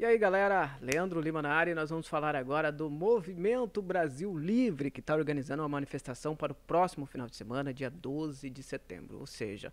E aí galera, Leandro Lima na área e nós vamos falar agora do Movimento Brasil Livre, que está organizando uma manifestação para o próximo final de semana, dia 12 de setembro, ou seja,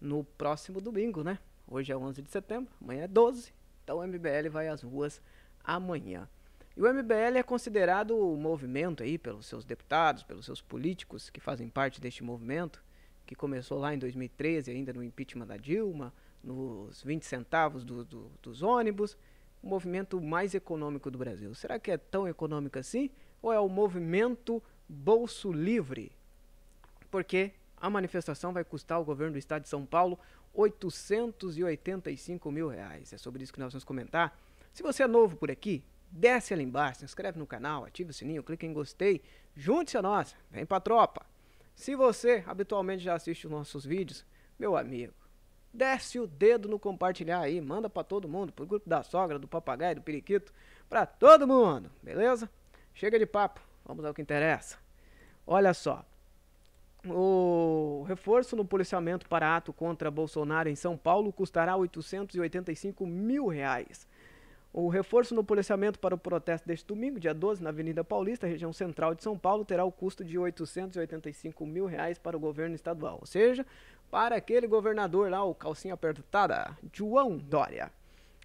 no próximo domingo, né? Hoje é 11 de setembro, amanhã é 12, então o MBL vai às ruas amanhã. E o MBL é considerado o movimento aí pelos seus deputados, pelos seus políticos que fazem parte deste movimento, que começou lá em 2013, ainda no impeachment da Dilma, nos 20 centavos do, do, dos ônibus, o movimento mais econômico do Brasil. Será que é tão econômico assim? Ou é o movimento Bolso Livre? Porque a manifestação vai custar ao governo do estado de São Paulo 885 mil reais. É sobre isso que nós vamos comentar. Se você é novo por aqui, desce ali embaixo, se inscreve no canal, ativa o sininho, clique em gostei, junte-se a nós, vem pra tropa. Se você habitualmente já assiste os nossos vídeos, meu amigo, desce o dedo no compartilhar aí, manda para todo mundo, pro grupo da sogra, do papagaio, do periquito, para todo mundo, beleza? Chega de papo, vamos ao que interessa. Olha só, o reforço no policiamento para ato contra Bolsonaro em São Paulo custará 885 mil reais. O reforço no policiamento para o protesto deste domingo, dia 12, na Avenida Paulista, região central de São Paulo, terá o custo de 885 mil reais para o governo estadual. Ou seja, para aquele governador lá, o calcinha apertada, João Dória.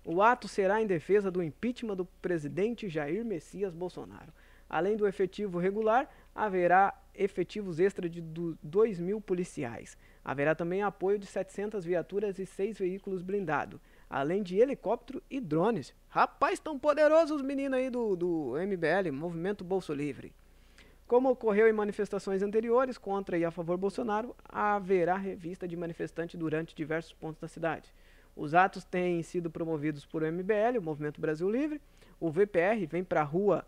O ato será em defesa do impeachment do presidente Jair Messias Bolsonaro. Além do efetivo regular, haverá efetivos extra de 2 mil policiais. Haverá também apoio de 700 viaturas e 6 veículos blindados, além de helicóptero e drones. Rapaz, tão poderosos os meninos aí do, do MBL, Movimento Bolso Livre. Como ocorreu em manifestações anteriores contra e a favor Bolsonaro, haverá revista de manifestante durante diversos pontos da cidade. Os atos têm sido promovidos por o MBL, o Movimento Brasil Livre, o VPR vem para a rua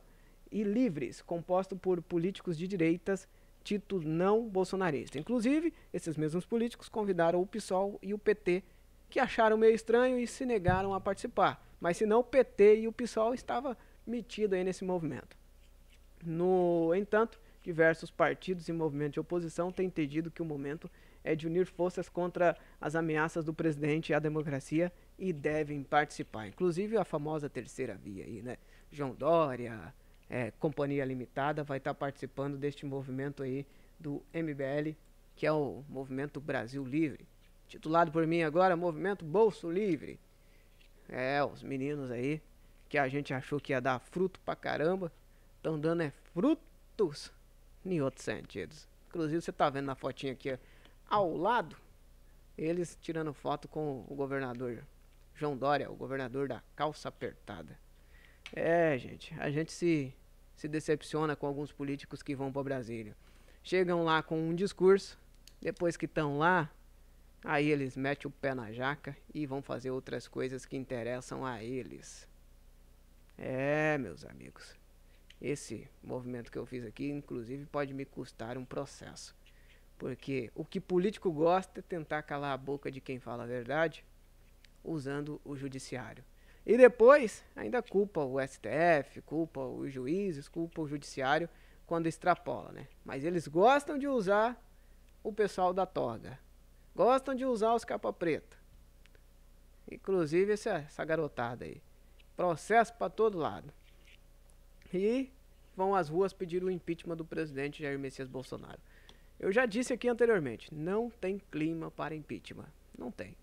e Livres, composto por políticos de direitas, título não bolsonarista. Inclusive, esses mesmos políticos convidaram o PSOL e o PT, que acharam meio estranho e se negaram a participar. Mas se não o PT e o PSOL estavam metidos aí nesse movimento. No entanto, diversos partidos e movimentos de oposição têm entendido que o momento é de unir forças contra as ameaças do presidente à democracia e devem participar. Inclusive a famosa terceira via aí, né? João Dória, é, Companhia Limitada, vai estar tá participando deste movimento aí do MBL, que é o Movimento Brasil Livre. Titulado por mim agora, Movimento Bolso Livre. É, os meninos aí, que a gente achou que ia dar fruto pra caramba, Estão dando é frutos em outros sentidos. Inclusive, você está vendo na fotinha aqui ao lado, eles tirando foto com o governador João Dória, o governador da calça apertada. É, gente, a gente se, se decepciona com alguns políticos que vão para Brasília. Chegam lá com um discurso, depois que estão lá, aí eles metem o pé na jaca e vão fazer outras coisas que interessam a eles. É, meus amigos. Esse movimento que eu fiz aqui, inclusive, pode me custar um processo. Porque o que político gosta é tentar calar a boca de quem fala a verdade usando o judiciário. E depois ainda culpa o STF, culpa os juízes, culpa o judiciário quando extrapola, né? Mas eles gostam de usar o pessoal da toga. Gostam de usar os capa preta. Inclusive essa, essa garotada aí. Processo para todo lado e vão às ruas pedir o impeachment do presidente Jair Messias Bolsonaro. Eu já disse aqui anteriormente, não tem clima para impeachment. Não tem.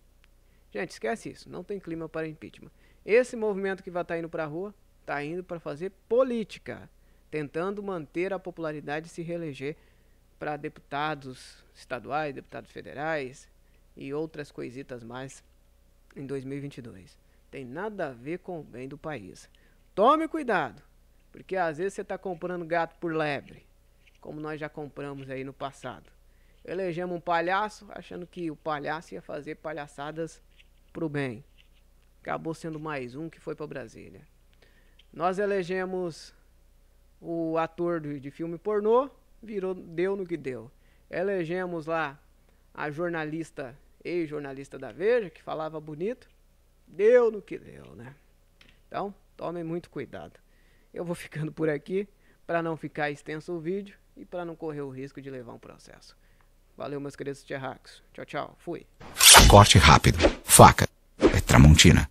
Gente, esquece isso, não tem clima para impeachment. Esse movimento que vai estar tá indo para a rua, está indo para fazer política, tentando manter a popularidade e se reeleger para deputados estaduais, deputados federais e outras coisitas mais em 2022. Tem nada a ver com o bem do país. Tome cuidado. Porque às vezes você está comprando gato por lebre, como nós já compramos aí no passado. Elegemos um palhaço achando que o palhaço ia fazer palhaçadas pro bem. Acabou sendo mais um que foi para Brasília. Nós elegemos o ator de filme pornô, virou deu no que deu. Elegemos lá a jornalista, ex-jornalista da Veja, que falava bonito, deu no que deu, né? Então, tomem muito cuidado. Eu vou ficando por aqui para não ficar extenso o vídeo e para não correr o risco de levar um processo. Valeu, meus queridos terracos. Tchau, tchau. Fui. Corte rápido. Faca. É Tramontina.